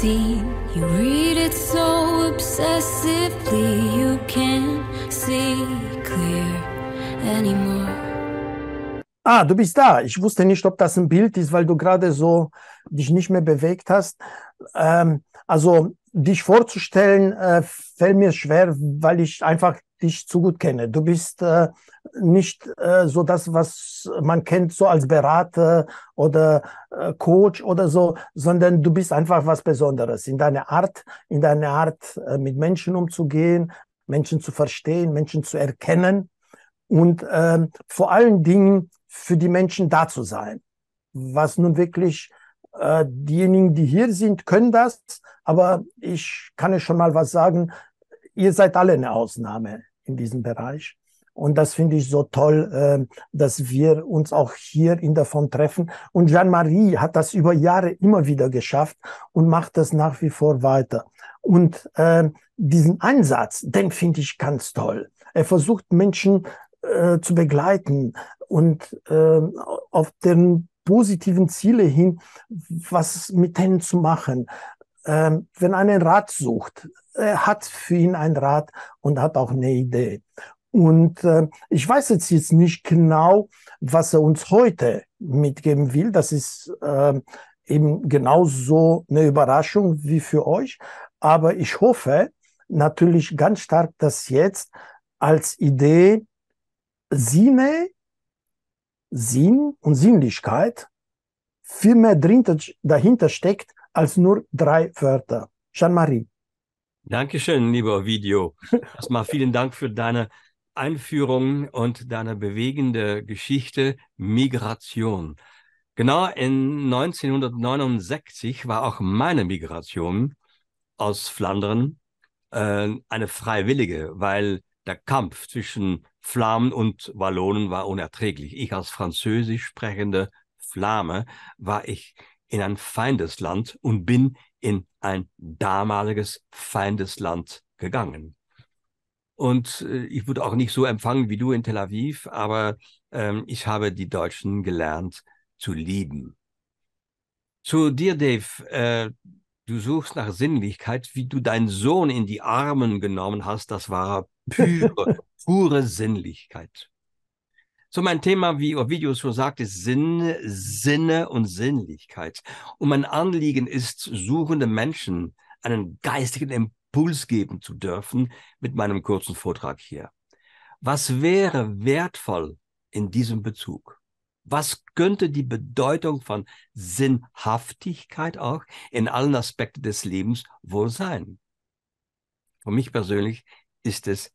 scene. You read it so obsessively, you can't see clear anymore. Ah, du bist da. Ich wusste nicht, ob das ein Bild ist, weil du gerade so dich nicht mehr bewegt hast. Ähm, also dich vorzustellen, äh, fällt mir schwer, weil ich einfach dich zu gut kenne. Du bist äh, nicht äh, so das, was man kennt, so als Berater oder äh, Coach oder so, sondern du bist einfach was Besonderes in deiner Art, in deiner Art, äh, mit Menschen umzugehen, Menschen zu verstehen, Menschen zu erkennen und ähm, vor allen Dingen für die Menschen da zu sein. Was nun wirklich äh, diejenigen, die hier sind, können das, aber ich kann es schon mal was sagen, ihr seid alle eine Ausnahme in diesem Bereich. Und das finde ich so toll, ähm, dass wir uns auch hier in davon treffen. Und Jean-Marie hat das über Jahre immer wieder geschafft und macht das nach wie vor weiter. Und ähm, diesen Ansatz, den finde ich ganz toll. Er versucht Menschen äh, zu begleiten und ähm, auf den positiven Ziele hin was mit denen zu machen. wenn einer einen Rat sucht, äh, hat für ihn einen Rat und hat auch eine Idee. Und äh, ich weiß jetzt, jetzt nicht genau, was er uns heute mitgeben will. Das ist äh, eben genauso eine Überraschung wie für euch. Aber ich hoffe natürlich ganz stark, dass jetzt als Idee Sinne, Sinn und Sinnlichkeit viel mehr drin, dahinter steckt als nur drei Wörter. Jean-Marie. Dankeschön, lieber Video. Erstmal vielen Dank für deine Einführung und deine bewegende Geschichte Migration. Genau in 1969 war auch meine Migration aus Flandern äh, eine freiwillige, weil der Kampf zwischen Flammen und Wallonen war unerträglich. Ich als französisch sprechende Flamme war ich in ein Feindesland und bin in ein damaliges Feindesland gegangen. Und äh, ich wurde auch nicht so empfangen wie du in Tel Aviv, aber ähm, ich habe die Deutschen gelernt zu lieben. Zu dir, Dave, äh, du suchst nach Sinnlichkeit, wie du deinen Sohn in die Armen genommen hast, das war pure, pure Sinnlichkeit. So mein Thema, wie Ihr Ovidius schon sagt, ist Sinne, Sinne und Sinnlichkeit. Und mein Anliegen ist, suchende Menschen einen geistigen Impuls geben zu dürfen mit meinem kurzen Vortrag hier. Was wäre wertvoll in diesem Bezug? Was könnte die Bedeutung von Sinnhaftigkeit auch in allen Aspekten des Lebens wohl sein? Für mich persönlich ist es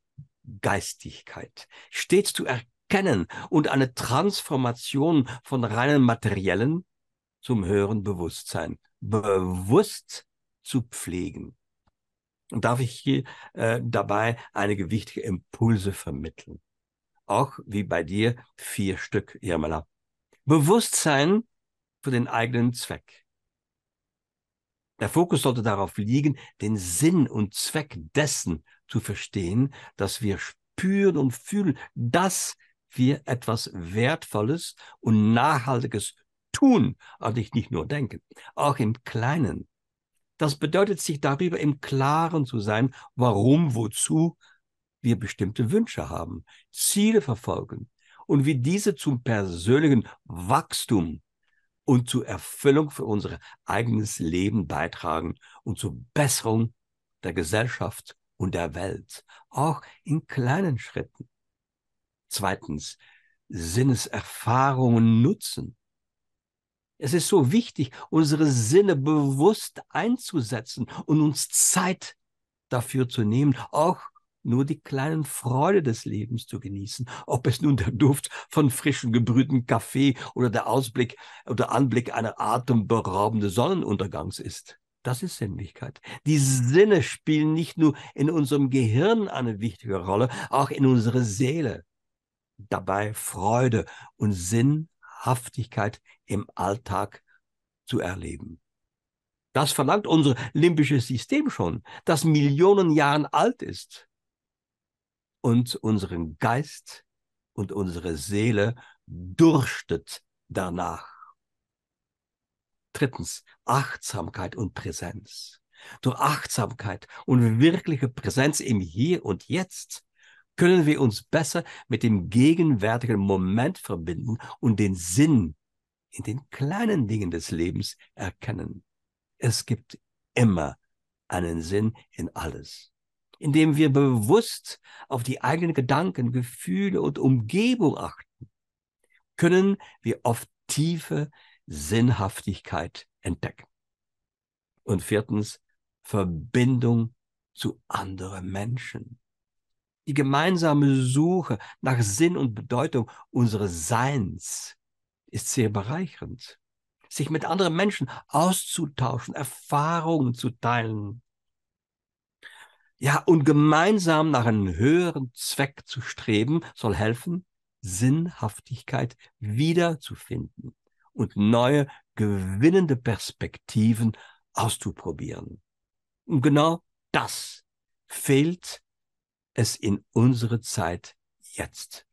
Geistigkeit. Stets zu erkennen, erkennen und eine Transformation von reinen materiellen zum höheren Bewusstsein bewusst zu pflegen. Und darf ich hier äh, dabei einige wichtige Impulse vermitteln. Auch wie bei dir vier Stück, Irmela. Bewusstsein für den eigenen Zweck. Der Fokus sollte darauf liegen, den Sinn und Zweck dessen zu verstehen, dass wir spüren und fühlen, dass wir etwas Wertvolles und Nachhaltiges tun, also nicht nur denken, auch im Kleinen. Das bedeutet, sich darüber im Klaren zu sein, warum, wozu wir bestimmte Wünsche haben, Ziele verfolgen und wie diese zum persönlichen Wachstum und zur Erfüllung für unser eigenes Leben beitragen und zur Besserung der Gesellschaft und der Welt, auch in kleinen Schritten. Zweitens, Sinneserfahrungen nutzen. Es ist so wichtig, unsere Sinne bewusst einzusetzen und uns Zeit dafür zu nehmen, auch nur die kleinen Freude des Lebens zu genießen, ob es nun der Duft von frischem gebrühtem Kaffee oder der Ausblick oder Anblick einer atemberaubenden Sonnenuntergangs ist. Das ist Sinnlichkeit. Die Sinne spielen nicht nur in unserem Gehirn eine wichtige Rolle, auch in unserer Seele dabei Freude und Sinnhaftigkeit im Alltag zu erleben. Das verlangt unser limbisches System schon, das Millionen Jahren alt ist und unseren Geist und unsere Seele durstet danach. Drittens, Achtsamkeit und Präsenz. Durch Achtsamkeit und wirkliche Präsenz im Hier und Jetzt können wir uns besser mit dem gegenwärtigen Moment verbinden und den Sinn in den kleinen Dingen des Lebens erkennen. Es gibt immer einen Sinn in alles. Indem wir bewusst auf die eigenen Gedanken, Gefühle und Umgebung achten, können wir oft tiefe Sinnhaftigkeit entdecken. Und viertens, Verbindung zu anderen Menschen die gemeinsame Suche nach Sinn und Bedeutung unseres Seins ist sehr bereichernd. Sich mit anderen Menschen auszutauschen, Erfahrungen zu teilen. Ja, und gemeinsam nach einem höheren Zweck zu streben, soll helfen, Sinnhaftigkeit wiederzufinden und neue, gewinnende Perspektiven auszuprobieren. Und genau das fehlt es in unsere Zeit jetzt.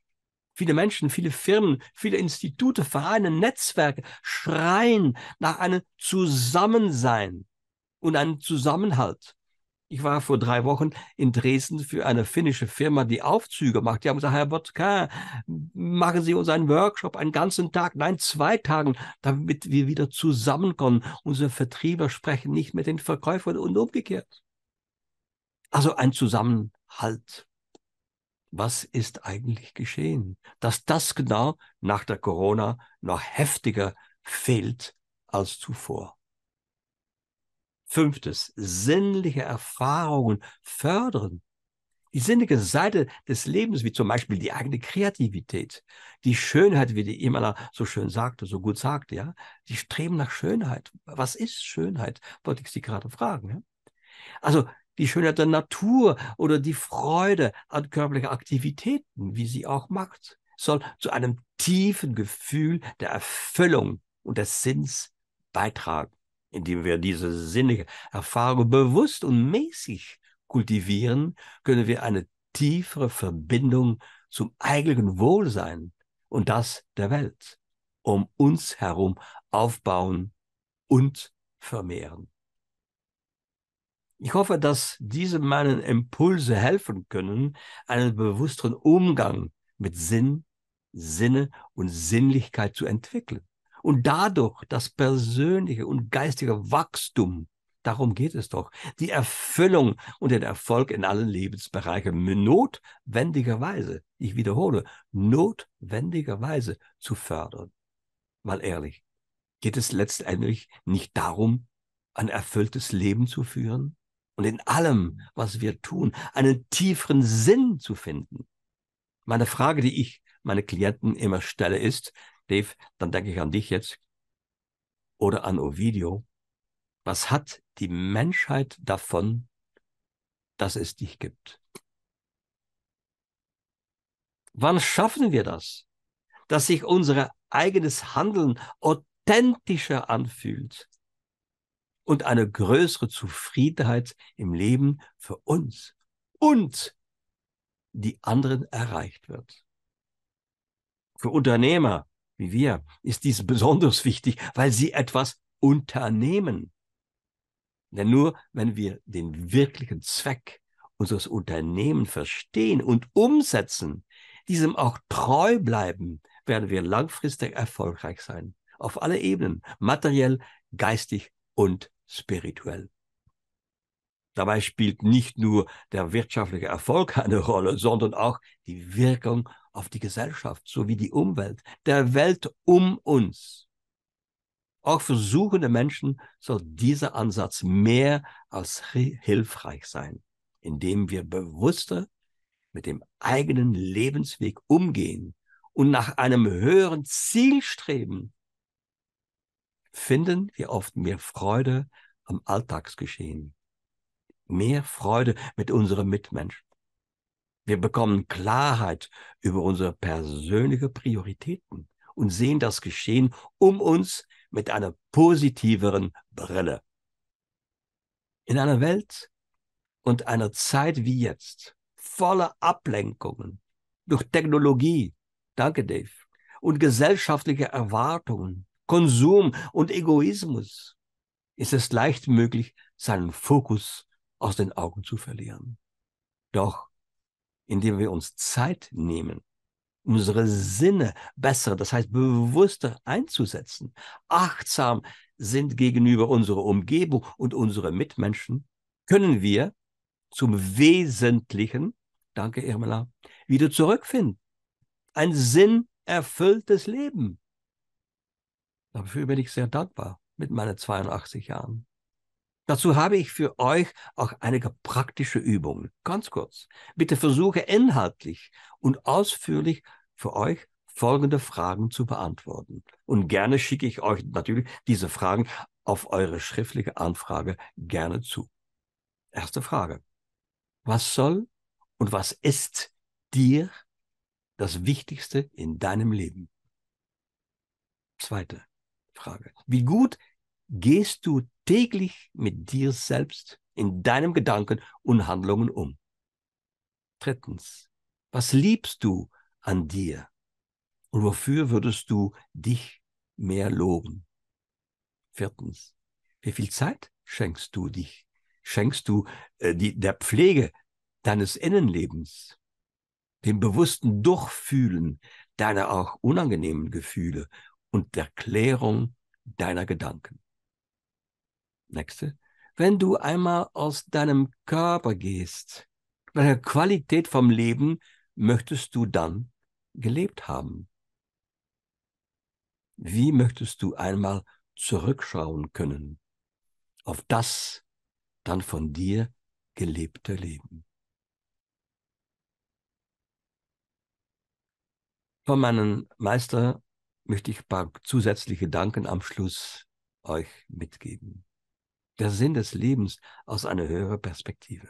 Viele Menschen, viele Firmen, viele Institute, Vereine, Netzwerke schreien nach einem Zusammensein und einem Zusammenhalt. Ich war vor drei Wochen in Dresden für eine finnische Firma, die Aufzüge macht. Die haben gesagt, Herr Botka, machen Sie uns einen Workshop, einen ganzen Tag, nein, zwei Tagen, damit wir wieder zusammenkommen. Unsere Vertrieber sprechen nicht mit den Verkäufern und umgekehrt. Also ein Zusammenhalt. Was ist eigentlich geschehen? Dass das genau nach der Corona noch heftiger fehlt als zuvor. Fünftes, sinnliche Erfahrungen fördern. Die sinnliche Seite des Lebens, wie zum Beispiel die eigene Kreativität, die Schönheit, wie die Imala so schön sagte, so gut sagte, ja, die streben nach Schönheit. Was ist Schönheit? Wollte ich Sie gerade fragen. Ja? Also die Schönheit der Natur oder die Freude an körperlichen Aktivitäten, wie sie auch macht, soll zu einem tiefen Gefühl der Erfüllung und des Sinns beitragen, indem wir diese sinnliche Erfahrung bewusst und mäßig kultivieren, können wir eine tiefere Verbindung zum eigenen Wohlsein und das der Welt um uns herum aufbauen und vermehren. Ich hoffe, dass diese meinen Impulse helfen können, einen bewussteren Umgang mit Sinn, Sinne und Sinnlichkeit zu entwickeln. Und dadurch das persönliche und geistige Wachstum, darum geht es doch, die Erfüllung und den Erfolg in allen Lebensbereichen notwendigerweise, ich wiederhole, notwendigerweise zu fördern. Mal ehrlich, geht es letztendlich nicht darum, ein erfülltes Leben zu führen, und in allem, was wir tun, einen tieferen Sinn zu finden. Meine Frage, die ich meine Klienten immer stelle, ist, Dave, dann denke ich an dich jetzt oder an Ovidio. Was hat die Menschheit davon, dass es dich gibt? Wann schaffen wir das, dass sich unser eigenes Handeln authentischer anfühlt, und eine größere Zufriedenheit im Leben für uns und die anderen erreicht wird. Für Unternehmer wie wir ist dies besonders wichtig, weil sie etwas unternehmen. Denn nur wenn wir den wirklichen Zweck unseres Unternehmens verstehen und umsetzen, diesem auch treu bleiben, werden wir langfristig erfolgreich sein. Auf alle Ebenen, materiell, geistig und spirituell. Dabei spielt nicht nur der wirtschaftliche Erfolg eine Rolle, sondern auch die Wirkung auf die Gesellschaft sowie die Umwelt, der Welt um uns. Auch für suchende Menschen soll dieser Ansatz mehr als hilfreich sein, indem wir bewusster mit dem eigenen Lebensweg umgehen und nach einem höheren Ziel streben, finden wir oft mehr Freude am Alltagsgeschehen, mehr Freude mit unseren Mitmenschen. Wir bekommen Klarheit über unsere persönlichen Prioritäten und sehen das Geschehen um uns mit einer positiveren Brille. In einer Welt und einer Zeit wie jetzt, voller Ablenkungen durch Technologie, danke Dave, und gesellschaftliche Erwartungen, Konsum und Egoismus ist es leicht möglich, seinen Fokus aus den Augen zu verlieren. Doch indem wir uns Zeit nehmen, unsere Sinne besser, das heißt bewusster einzusetzen, achtsam sind gegenüber unserer Umgebung und unseren Mitmenschen, können wir zum Wesentlichen, danke Irmela, wieder zurückfinden. Ein sinnerfülltes Leben. Dafür bin ich sehr dankbar mit meinen 82 Jahren. Dazu habe ich für euch auch einige praktische Übungen. Ganz kurz. Bitte versuche inhaltlich und ausführlich für euch folgende Fragen zu beantworten. Und gerne schicke ich euch natürlich diese Fragen auf eure schriftliche Anfrage gerne zu. Erste Frage. Was soll und was ist dir das Wichtigste in deinem Leben? Zweite. Frage. Wie gut gehst du täglich mit dir selbst in deinem Gedanken und Handlungen um? Drittens, was liebst du an dir? Und wofür würdest du dich mehr loben? Viertens, wie viel Zeit schenkst du dich? Schenkst du äh, die, der Pflege deines Innenlebens, dem bewussten Durchfühlen deiner auch unangenehmen Gefühle und der Klärung deiner Gedanken. Nächste. Wenn du einmal aus deinem Körper gehst, welche Qualität vom Leben möchtest du dann gelebt haben? Wie möchtest du einmal zurückschauen können auf das dann von dir gelebte Leben? Von meinem Meister möchte ich ein paar zusätzliche Gedanken am Schluss euch mitgeben. Der Sinn des Lebens aus einer höheren Perspektive.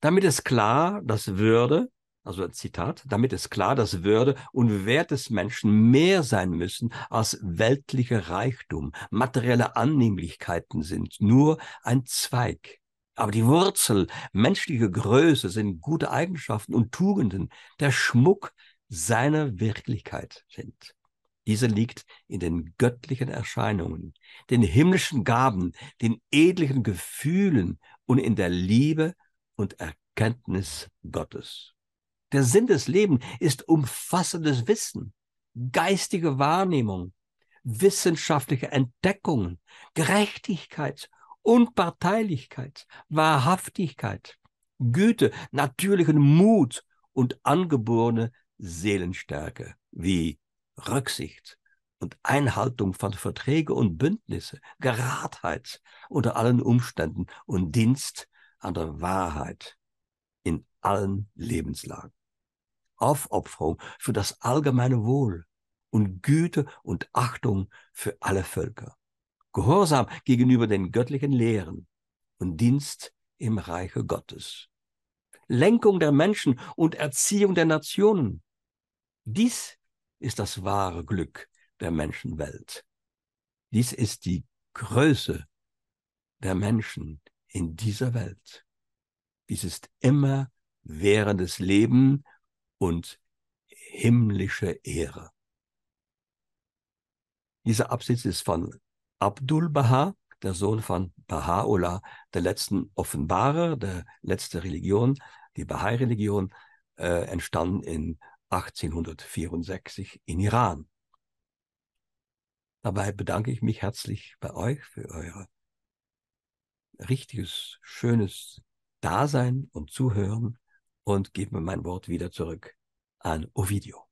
Damit ist klar, dass Würde, also ein Zitat, damit ist klar, dass Würde und Wert des Menschen mehr sein müssen als weltlicher Reichtum. Materielle Annehmlichkeiten sind nur ein Zweig. Aber die Wurzel, menschliche Größe sind gute Eigenschaften und Tugenden. Der Schmuck seiner Wirklichkeit sind. Diese liegt in den göttlichen Erscheinungen, den himmlischen Gaben, den edlichen Gefühlen und in der Liebe und Erkenntnis Gottes. Der Sinn des Lebens ist umfassendes Wissen, geistige Wahrnehmung, wissenschaftliche Entdeckungen, Gerechtigkeit, Unparteilichkeit, Wahrhaftigkeit, Güte, natürlichen Mut und angeborene Seelenstärke wie Rücksicht und Einhaltung von Verträge und Bündnisse, Geradheit unter allen Umständen und Dienst an der Wahrheit in allen Lebenslagen. Aufopferung für das allgemeine Wohl und Güte und Achtung für alle Völker. Gehorsam gegenüber den göttlichen Lehren und Dienst im Reiche Gottes. Lenkung der Menschen und Erziehung der Nationen. Dies ist das wahre Glück der Menschenwelt. Dies ist die Größe der Menschen in dieser Welt. Dies ist immer währendes Leben und himmlische Ehre. Dieser Absatz ist von Abdul Baha, der Sohn von Baha'u'llah, der letzten Offenbarer, der letzte Religion, die Bahai-Religion äh, entstanden in 1864 in Iran. Dabei bedanke ich mich herzlich bei euch für euer richtiges, schönes Dasein und Zuhören und gebe mein Wort wieder zurück an Ovidio.